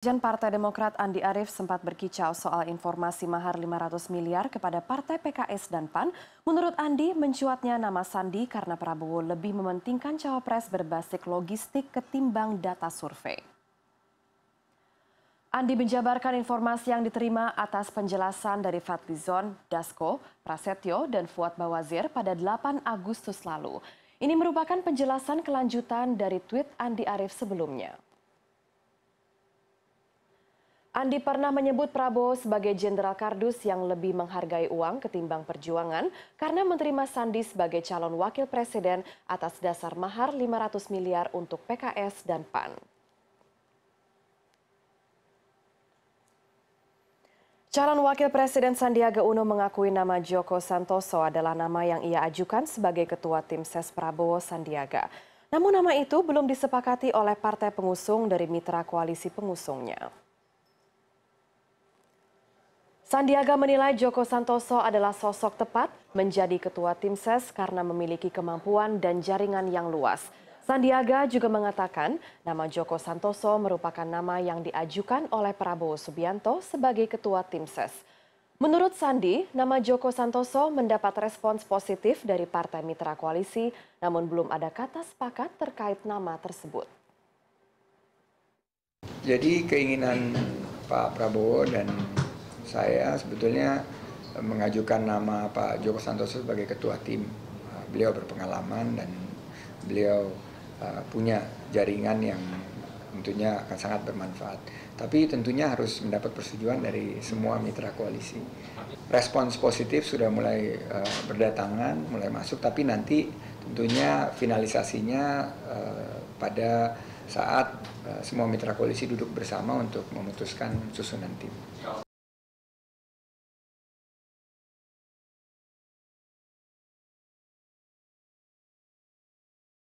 Sekjen Partai Demokrat Andi Arief sempat berkicau soal informasi mahar 500 miliar kepada Partai PKS dan PAN. Menurut Andi, mencuatnya nama Sandi karena Prabowo lebih mementingkan cawapres berbasis logistik ketimbang data survei. Andi menjabarkan informasi yang diterima atas penjelasan dari Fadlizon, Dasko, Prasetyo, dan Fuad Bawazir pada 8 Agustus lalu. Ini merupakan penjelasan kelanjutan dari tweet Andi Arief sebelumnya. Andi pernah menyebut Prabowo sebagai jenderal kardus yang lebih menghargai uang ketimbang perjuangan karena menerima Sandi sebagai calon wakil presiden atas dasar mahar 500 miliar untuk PKS dan PAN. Calon Wakil Presiden Sandiaga Uno mengakui nama Joko Santoso adalah nama yang ia ajukan sebagai ketua tim ses Prabowo Sandiaga. Namun nama itu belum disepakati oleh partai pengusung dari mitra koalisi pengusungnya. Sandiaga menilai Joko Santoso adalah sosok tepat menjadi ketua tim ses karena memiliki kemampuan dan jaringan yang luas. Sandiaga juga mengatakan nama Joko Santoso merupakan nama yang diajukan oleh Prabowo Subianto sebagai ketua tim ses. Menurut Sandi, nama Joko Santoso mendapat respons positif dari partai mitra koalisi, namun belum ada kata sepakat terkait nama tersebut. Jadi keinginan Pak Prabowo dan saya sebetulnya mengajukan nama Pak Joko Santoso sebagai ketua tim. Ah, beliau berpengalaman dan beliau ah, punya jaringan yang tentunya akan sangat bermanfaat. Tapi tentunya harus mendapat persetujuan dari semua mitra koalisi. Respons positif sudah mulai ah, berdatangan, mulai masuk, tapi nanti tentunya finalisasinya pada saat semua mitra koalisi duduk bersama untuk memutuskan susunan tim.